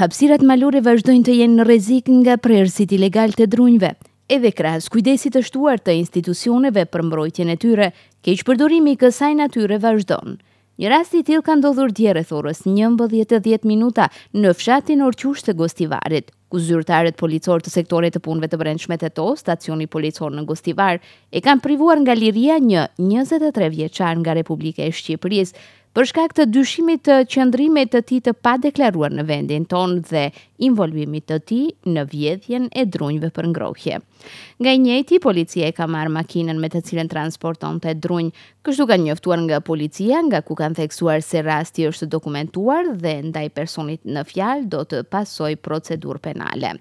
hapsirat malore vazhdojnë të jenë në rezik nga prerësit ilegal të drunjve, edhe krahës kujdesit të shtuar të institucioneve për mbrojtjen e tyre, keq përdorimi i kësaj natyre vazhdojnë. Një rast i tillë ka ndodhur dje rreth orës 11:10 minuta në fshatin Orqush të Gostivarit, ku zyrtarët policor të sektorit të punëve të brendshme të to, stacioni policor në Gostivar, e kanë privuar nga liria një 23 vjeçar nga Republika e Shqipërisë, për shkak të dyshimit të qëndrimit të ti të pa deklaruar në vendin tonë dhe involvimit të ti në vjedhjen e drunjve për ngrohje. Nga njëti, policia e ka marë makinën me të cilën transporton të drunjë, kështu ka njëftuar nga policia, nga ku kanë theksuar se rasti është dokumentuar dhe ndaj personit në fjalë do të pasoj procedur penale.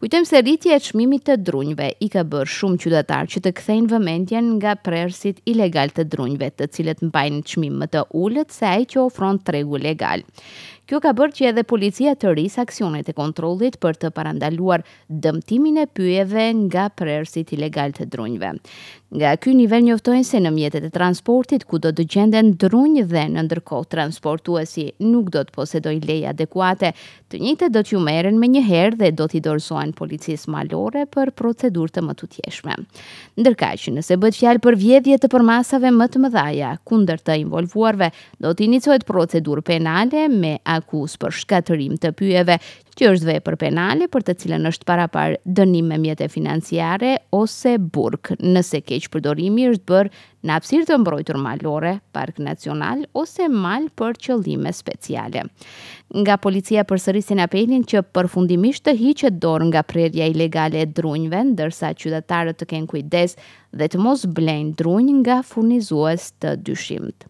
Kujtëm se rritje e qmimit të drunjve i ka bërë shumë qydatar që të kthejnë vëmendjen nga prersit ilegal të drunjve të cilët mbajnë çmim më të ulët încât să ai aici o front întregul legal. Kjo ka bërë që edhe policia të rris aksionet e kontrollit për të parandaluar dëmtimin e pyjeve nga prerësit ilegal të drunjve. Nga ky nivel njoftojnë se në mjetet e transportit ku do të gjenden drunj dhe në ndërkohë transportuesi nuk do të posedoj leja adekuate, të njëte do t'ju meren me njëherë dhe do t'i dorësojnë policisë malore për procedur të më të tjeshme. që nëse bët fjalë për vjedhje të përmasave më të mëdhaja, kunder të involvuarve, do të iniciohet procedurë penale me akus për shkatërim të pyjeve që është vepër penale për të cilën është parapar dënim me mjete financiare ose burg nëse keq përdorimi është bërë në hapësirë të mbrojtur malore, park nacional ose mal për qëllime speciale. Nga policia sërisin apelin që përfundimisht të hiqet dorë nga prerja ilegale e drunjve, ndërsa qytetarët të kenë kujdes dhe të mos blejnë drunj nga furnizues të dyshimt.